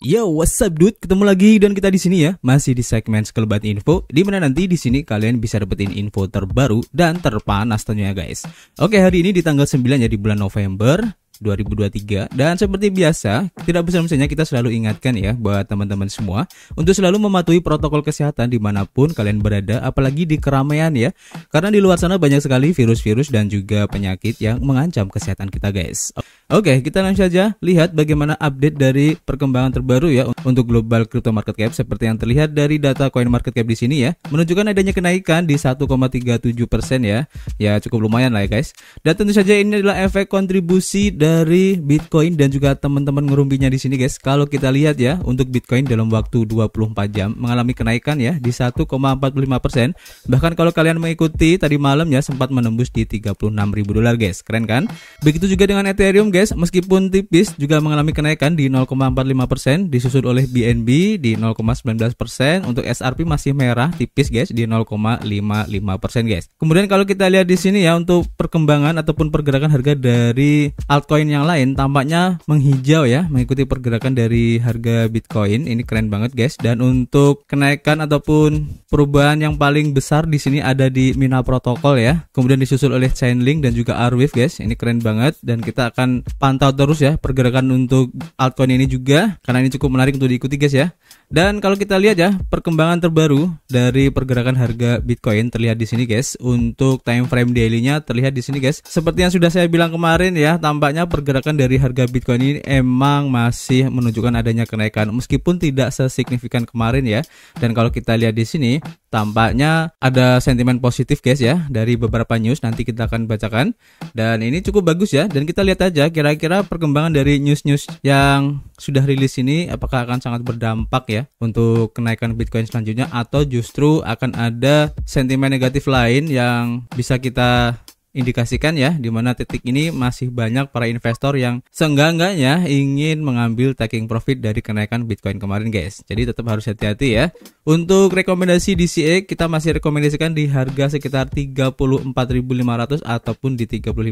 Yo, what's up dude? Ketemu lagi dan kita di sini ya, masih di segmen sekelebat info di mana nanti di sini kalian bisa dapetin info terbaru dan terpanas tentunya guys. Oke, hari ini di tanggal 9 ya di bulan November 2023 dan seperti biasa tidak bisa misalnya kita selalu ingatkan ya buat teman-teman semua untuk selalu mematuhi protokol kesehatan dimanapun kalian berada apalagi di keramaian ya karena di luar sana banyak sekali virus-virus dan juga penyakit yang mengancam kesehatan kita guys oke kita langsung saja lihat bagaimana update dari perkembangan terbaru ya untuk global crypto market cap seperti yang terlihat dari data coin market cap di sini ya menunjukkan adanya kenaikan di 1,37% persen ya ya cukup lumayan lah ya guys dan tentu saja ini adalah efek kontribusi dari dari Bitcoin dan juga teman-teman ngerumpinya di sini guys. Kalau kita lihat ya, untuk Bitcoin dalam waktu 24 jam mengalami kenaikan ya di 1,45%. Bahkan kalau kalian mengikuti tadi malam ya sempat menembus di 36.000 dolar guys. Keren kan? Begitu juga dengan Ethereum guys, meskipun tipis juga mengalami kenaikan di 0,45% disusul oleh BNB di 0,19%, untuk SRP masih merah tipis guys di 0,55% guys. Kemudian kalau kita lihat di sini ya untuk perkembangan ataupun pergerakan harga dari altcoin koin yang lain tampaknya menghijau ya, mengikuti pergerakan dari harga Bitcoin. Ini keren banget guys. Dan untuk kenaikan ataupun perubahan yang paling besar di sini ada di Mina Protocol ya. Kemudian disusul oleh Chainlink dan juga Arweave guys. Ini keren banget dan kita akan pantau terus ya pergerakan untuk altcoin ini juga karena ini cukup menarik untuk diikuti guys ya. Dan kalau kita lihat ya, perkembangan terbaru dari pergerakan harga Bitcoin terlihat di sini guys. Untuk time frame dailynya terlihat di sini guys. Seperti yang sudah saya bilang kemarin ya, tampaknya pergerakan dari harga Bitcoin ini emang masih menunjukkan adanya kenaikan meskipun tidak sesignifikan kemarin ya. Dan kalau kita lihat di sini, Tampaknya ada sentimen positif guys ya dari beberapa news nanti kita akan bacakan dan ini cukup bagus ya dan kita lihat aja kira-kira perkembangan dari news-news yang sudah rilis ini apakah akan sangat berdampak ya untuk kenaikan Bitcoin selanjutnya atau justru akan ada sentimen negatif lain yang bisa kita indikasikan ya di mana titik ini masih banyak para investor yang ya ingin mengambil taking profit dari kenaikan Bitcoin kemarin guys. Jadi tetap harus hati-hati ya. Untuk rekomendasi DCA kita masih rekomendasikan di harga sekitar 34.500 ataupun di 35.000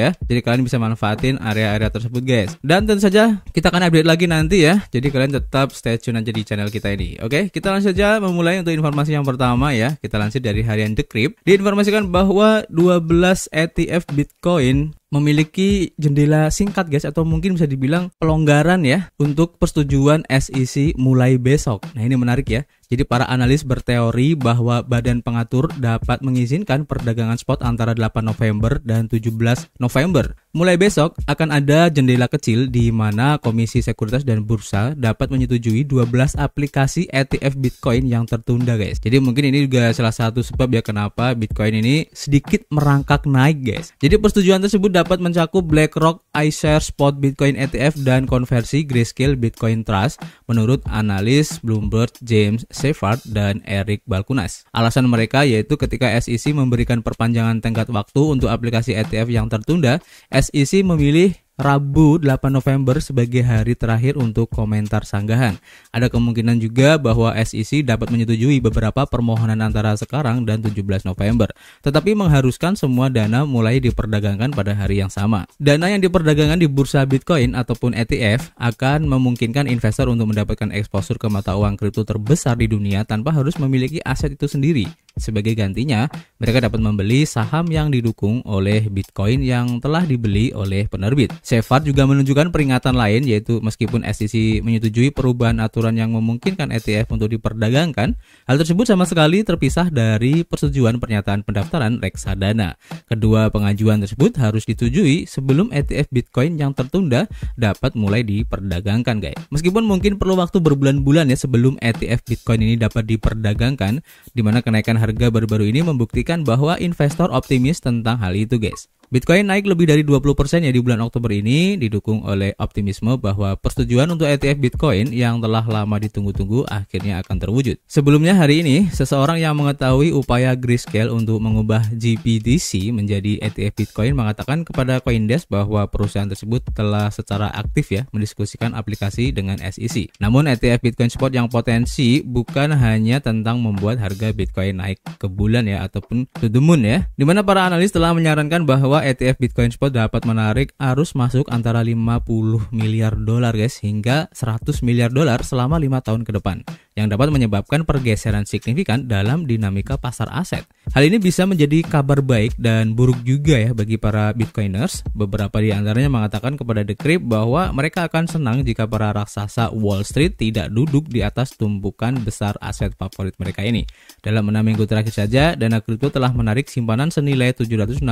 ya. Jadi kalian bisa manfaatin area-area tersebut guys. Dan tentu saja kita akan update lagi nanti ya. Jadi kalian tetap stay tune aja di channel kita ini. Oke, kita langsung saja memulai untuk informasi yang pertama ya. Kita lansir dari harian The Crypt. Diinformasikan bahwa 12 ETF e Bitcoin memiliki jendela singkat guys atau mungkin bisa dibilang pelonggaran ya untuk persetujuan SEC mulai besok. Nah, ini menarik ya. Jadi para analis berteori bahwa Badan Pengatur dapat mengizinkan perdagangan spot antara 8 November dan 17 November. Mulai besok akan ada jendela kecil di mana Komisi Sekuritas dan Bursa dapat menyetujui 12 aplikasi ETF Bitcoin yang tertunda guys. Jadi mungkin ini juga salah satu sebab ya kenapa Bitcoin ini sedikit merangkak naik guys. Jadi persetujuan tersebut dapat mencakup BlackRock iShares Spot Bitcoin ETF dan konversi Grayscale Bitcoin Trust menurut analis Bloomberg James Seifert dan Eric Balkunas. Alasan mereka yaitu ketika SEC memberikan perpanjangan tenggat waktu untuk aplikasi ETF yang tertunda, SEC memilih Rabu 8 November sebagai hari terakhir untuk komentar sanggahan. Ada kemungkinan juga bahwa SEC dapat menyetujui beberapa permohonan antara sekarang dan 17 November, tetapi mengharuskan semua dana mulai diperdagangkan pada hari yang sama. Dana yang diperdagangkan di bursa Bitcoin ataupun ETF akan memungkinkan investor untuk mendapatkan eksposur ke mata uang kripto terbesar di dunia tanpa harus memiliki aset itu sendiri. Sebagai gantinya, mereka dapat membeli saham yang didukung oleh Bitcoin yang telah dibeli oleh penerbit. Shepard juga menunjukkan peringatan lain yaitu meskipun SEC menyetujui perubahan aturan yang memungkinkan ETF untuk diperdagangkan, hal tersebut sama sekali terpisah dari persetujuan pernyataan pendaftaran reksadana. Kedua pengajuan tersebut harus ditujui sebelum ETF Bitcoin yang tertunda dapat mulai diperdagangkan, guys. Meskipun mungkin perlu waktu berbulan-bulan ya sebelum ETF Bitcoin ini dapat diperdagangkan, di mana kenaikan harga baru-baru ini membuktikan bahwa investor optimis tentang hal itu, guys. Bitcoin naik lebih dari 20% ya di bulan Oktober ini didukung oleh optimisme bahwa persetujuan untuk ETF Bitcoin yang telah lama ditunggu-tunggu akhirnya akan terwujud. Sebelumnya hari ini, seseorang yang mengetahui upaya Grayscale untuk mengubah GBTC menjadi ETF Bitcoin mengatakan kepada Coindesk bahwa perusahaan tersebut telah secara aktif ya mendiskusikan aplikasi dengan SEC. Namun ETF Bitcoin Spot yang potensi bukan hanya tentang membuat harga Bitcoin naik ke bulan ya ataupun to the moon ya, dimana para analis telah menyarankan bahwa bahwa ETF Bitcoin Spot dapat menarik arus masuk antara 50 miliar dolar guys hingga 100 miliar dolar selama 5 tahun ke depan yang dapat menyebabkan pergeseran signifikan dalam dinamika pasar aset. Hal ini bisa menjadi kabar baik dan buruk juga ya bagi para Bitcoiners. Beberapa di antaranya mengatakan kepada The Crypt bahwa mereka akan senang jika para raksasa Wall Street tidak duduk di atas tumpukan besar aset favorit mereka ini. Dalam 6 minggu terakhir saja, dana kripto telah menarik simpanan senilai 767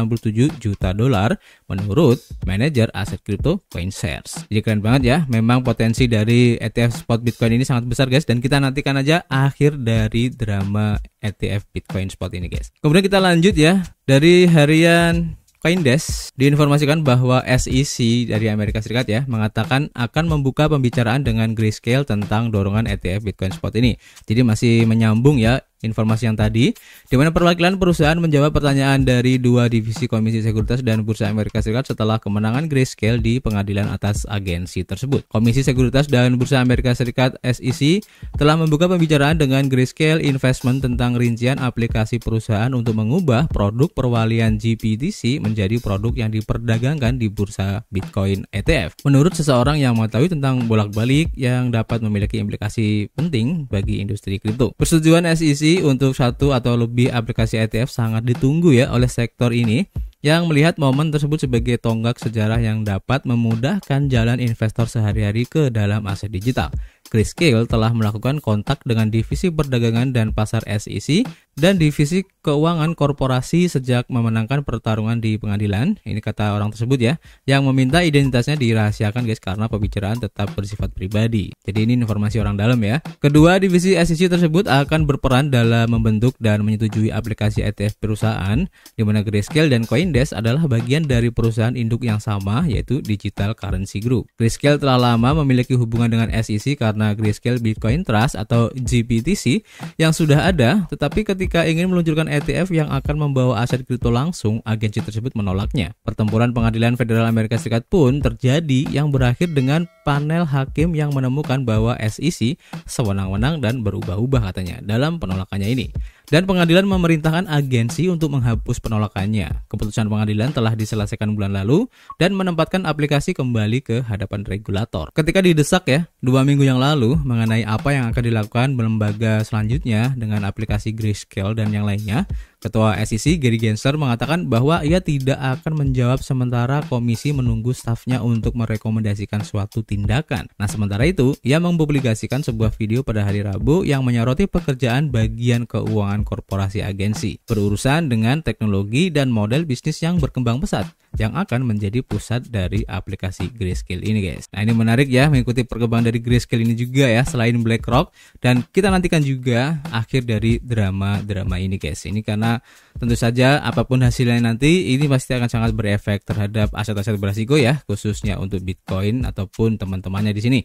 juta juta dolar menurut manajer aset kripto CoinShares. Jadi iya, keren banget ya. Memang potensi dari ETF spot Bitcoin ini sangat besar guys dan kita nantikan aja akhir dari drama ETF Bitcoin spot ini guys. Kemudian kita lanjut ya dari harian Coindesk diinformasikan bahwa SEC dari Amerika Serikat ya mengatakan akan membuka pembicaraan dengan Grayscale tentang dorongan ETF Bitcoin Spot ini. Jadi masih menyambung ya informasi yang tadi, di mana perwakilan perusahaan menjawab pertanyaan dari dua divisi Komisi Sekuritas dan Bursa Amerika Serikat setelah kemenangan Grayscale di pengadilan atas agensi tersebut. Komisi Sekuritas dan Bursa Amerika Serikat SEC telah membuka pembicaraan dengan Grayscale Investment tentang rincian aplikasi perusahaan untuk mengubah produk perwalian GPTC menjadi produk yang diperdagangkan di bursa Bitcoin ETF. Menurut seseorang yang mengetahui tentang bolak-balik yang dapat memiliki implikasi penting bagi industri kripto. Persetujuan SEC untuk satu atau lebih aplikasi ETF sangat ditunggu ya oleh sektor ini yang melihat momen tersebut sebagai tonggak sejarah yang dapat memudahkan jalan investor sehari-hari ke dalam aset digital. Chris Kiel telah melakukan kontak dengan divisi perdagangan dan pasar SEC dan divisi keuangan korporasi sejak memenangkan pertarungan di pengadilan. Ini kata orang tersebut ya, yang meminta identitasnya dirahasiakan guys karena pembicaraan tetap bersifat pribadi. Jadi ini informasi orang dalam ya. Kedua, divisi SEC tersebut akan berperan dalam membentuk dan menyetujui aplikasi ETF perusahaan di mana Grayscale dan Coindesk adalah bagian dari perusahaan induk yang sama yaitu Digital Currency Group. Grayscale telah lama memiliki hubungan dengan SEC karena Grayscale Bitcoin Trust atau GBTC yang sudah ada, tetapi ketika ketika ingin meluncurkan ETF yang akan membawa aset kripto langsung, agensi tersebut menolaknya. Pertempuran pengadilan federal Amerika Serikat pun terjadi yang berakhir dengan panel hakim yang menemukan bahwa SEC sewenang-wenang dan berubah-ubah katanya dalam penolakannya ini. Dan pengadilan memerintahkan agensi untuk menghapus penolakannya. Keputusan pengadilan telah diselesaikan bulan lalu dan menempatkan aplikasi kembali ke hadapan regulator. Ketika didesak ya, dua minggu yang lalu mengenai apa yang akan dilakukan lembaga selanjutnya dengan aplikasi Grayscale dan yang lainnya, Ketua SEC Gary Gensler mengatakan bahwa ia tidak akan menjawab sementara komisi menunggu stafnya untuk merekomendasikan suatu tindakan. Nah, sementara itu, ia mempublikasikan sebuah video pada hari Rabu yang menyoroti pekerjaan bagian keuangan korporasi agensi berurusan dengan teknologi dan model bisnis yang berkembang pesat yang akan menjadi pusat dari aplikasi Grayscale ini guys. Nah ini menarik ya mengikuti perkembangan dari Grayscale ini juga ya selain BlackRock dan kita nantikan juga akhir dari drama-drama ini guys. Ini karena Tentu saja apapun hasilnya nanti ini pasti akan sangat berefek terhadap aset-aset beresiko ya khususnya untuk Bitcoin ataupun teman-temannya di sini.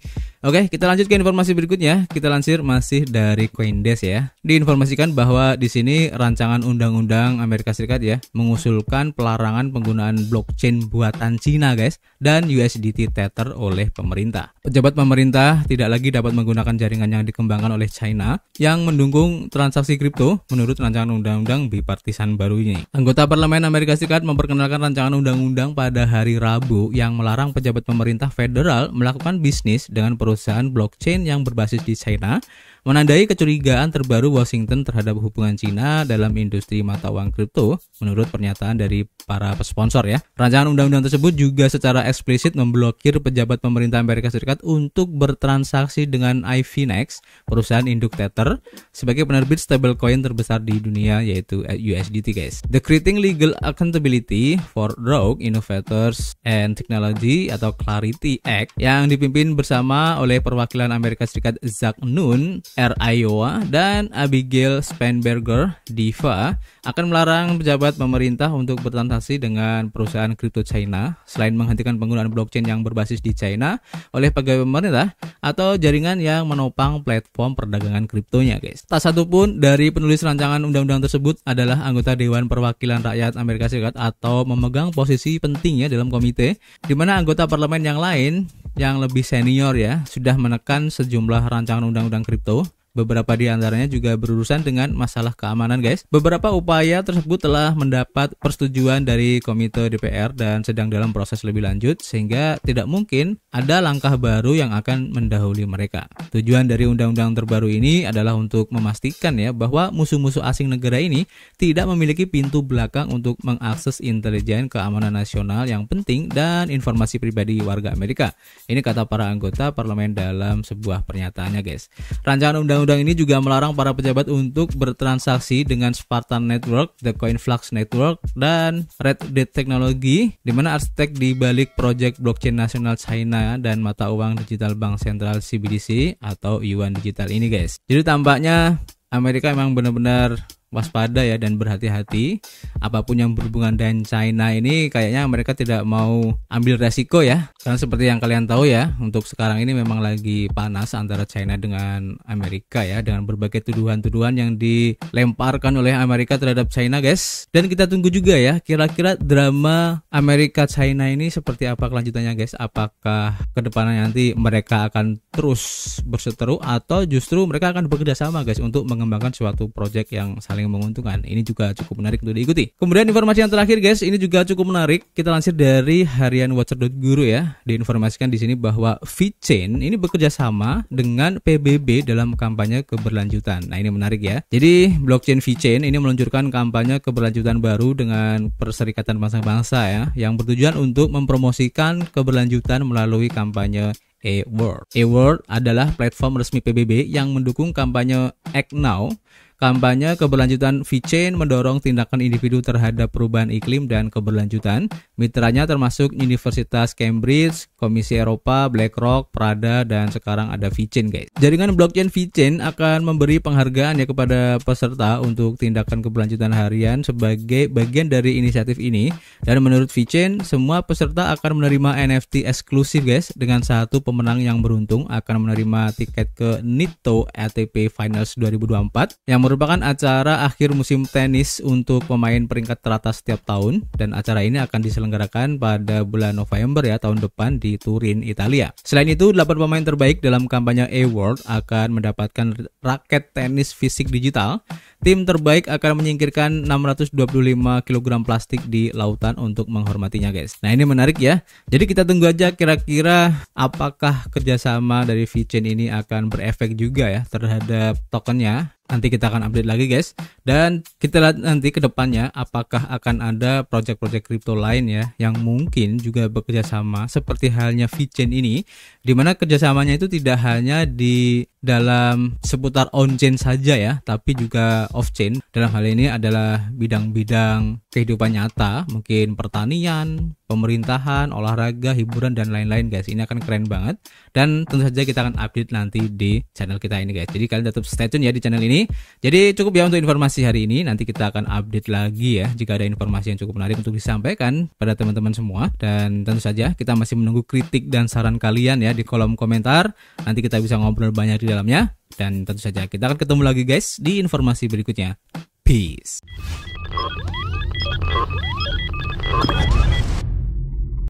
Oke, kita lanjut ke informasi berikutnya. Kita lansir masih dari Coindesk ya. Diinformasikan bahwa di sini rancangan undang-undang Amerika Serikat ya mengusulkan pelarangan penggunaan blockchain buatan Cina guys dan USDT Tether oleh pemerintah. Pejabat pemerintah tidak lagi dapat menggunakan jaringan yang dikembangkan oleh China yang mendukung transaksi kripto menurut rancangan undang-undang bipartisan baru ini. Anggota Parlemen Amerika Serikat memperkenalkan rancangan undang-undang pada hari Rabu yang melarang pejabat pemerintah federal melakukan bisnis dengan perusahaan blockchain yang berbasis di China Menandai kecurigaan terbaru Washington terhadap hubungan Cina dalam industri mata uang kripto, menurut pernyataan dari para sponsor ya. Rancangan undang-undang tersebut juga secara eksplisit memblokir pejabat pemerintah Amerika Serikat untuk bertransaksi dengan IVNex, perusahaan induk Tether, sebagai penerbit stablecoin terbesar di dunia yaitu USDT guys. The Creating Legal Accountability for Rogue Innovators and Technology atau Clarity Act yang dipimpin bersama oleh perwakilan Amerika Serikat Zach Noon R. Iowa dan Abigail Spanberger Diva akan melarang pejabat pemerintah untuk bertransaksi dengan perusahaan kripto China selain menghentikan penggunaan blockchain yang berbasis di China oleh pegawai pemerintah atau jaringan yang menopang platform perdagangan kriptonya guys. Tak satu pun dari penulis rancangan undang-undang tersebut adalah anggota Dewan Perwakilan Rakyat Amerika Serikat atau memegang posisi penting ya dalam komite di mana anggota parlemen yang lain yang lebih senior ya sudah menekan sejumlah rancangan undang-undang kripto Beberapa di antaranya juga berurusan dengan masalah keamanan, guys. Beberapa upaya tersebut telah mendapat persetujuan dari Komite DPR dan sedang dalam proses lebih lanjut sehingga tidak mungkin ada langkah baru yang akan mendahului mereka. Tujuan dari undang-undang terbaru ini adalah untuk memastikan ya bahwa musuh-musuh asing negara ini tidak memiliki pintu belakang untuk mengakses intelijen keamanan nasional yang penting dan informasi pribadi warga Amerika. Ini kata para anggota parlemen dalam sebuah pernyataannya, guys. Rancangan undang-undang Undang-undang ini juga melarang para pejabat untuk bertransaksi dengan Spartan Network, The Coin Flux Network, dan Red Dead Technology, di mana arsitek di balik proyek blockchain nasional China dan mata uang digital bank sentral CBDC atau yuan digital ini guys. Jadi tampaknya Amerika emang benar-benar waspada ya dan berhati-hati apapun yang berhubungan dengan China ini kayaknya mereka tidak mau ambil resiko ya karena seperti yang kalian tahu ya untuk sekarang ini memang lagi panas antara China dengan Amerika ya dengan berbagai tuduhan-tuduhan yang dilemparkan oleh Amerika terhadap China guys dan kita tunggu juga ya kira-kira drama Amerika China ini seperti apa kelanjutannya guys apakah kedepannya nanti mereka akan terus berseteru atau justru mereka akan bekerja sama guys untuk mengembangkan suatu proyek yang saling saling menguntungkan. Ini juga cukup menarik untuk diikuti. Kemudian informasi yang terakhir guys, ini juga cukup menarik. Kita lansir dari harian watcher.guru ya. Diinformasikan di sini bahwa VChain ini bekerja sama dengan PBB dalam kampanye keberlanjutan. Nah, ini menarik ya. Jadi, blockchain VChain ini meluncurkan kampanye keberlanjutan baru dengan Perserikatan Bangsa-Bangsa ya, yang bertujuan untuk mempromosikan keberlanjutan melalui kampanye E-WORLD. E-WORLD adalah platform resmi PBB yang mendukung kampanye Act Now Kampanye keberlanjutan VChain mendorong tindakan individu terhadap perubahan iklim dan keberlanjutan. Mitranya termasuk Universitas Cambridge, Komisi Eropa, BlackRock, Prada, dan sekarang ada VChain guys. Jaringan blockchain VChain akan memberi penghargaan ya kepada peserta untuk tindakan keberlanjutan harian sebagai bagian dari inisiatif ini. Dan menurut VChain, semua peserta akan menerima NFT eksklusif guys dengan satu pemenang yang beruntung akan menerima tiket ke NITO ATP Finals 2024 yang merupakan acara akhir musim tenis untuk pemain peringkat teratas setiap tahun dan acara ini akan diselenggarakan pada bulan November ya tahun depan di Turin, Italia. Selain itu, 8 pemain terbaik dalam kampanye A-World akan mendapatkan raket tenis fisik digital. Tim terbaik akan menyingkirkan 625 kg plastik di lautan untuk menghormatinya guys. Nah ini menarik ya. Jadi kita tunggu aja kira-kira apakah kerjasama dari VChain ini akan berefek juga ya terhadap tokennya nanti kita akan update lagi guys dan kita lihat nanti ke depannya apakah akan ada project-project crypto lain ya yang mungkin juga bekerjasama seperti halnya VeChain ini dimana kerjasamanya itu tidak hanya di dalam seputar on chain saja ya, tapi juga off chain. Dalam hal ini adalah bidang-bidang kehidupan nyata, mungkin pertanian, pemerintahan, olahraga, hiburan dan lain-lain guys. Ini akan keren banget dan tentu saja kita akan update nanti di channel kita ini guys. Jadi kalian tetap stay tune ya di channel ini. Jadi cukup ya untuk informasi hari ini. Nanti kita akan update lagi ya jika ada informasi yang cukup menarik untuk disampaikan pada teman-teman semua dan tentu saja kita masih menunggu kritik dan saran kalian ya di kolom komentar. Nanti kita bisa ngobrol banyak di dalam dalamnya. Dan tentu saja kita akan ketemu lagi guys di informasi berikutnya. Peace.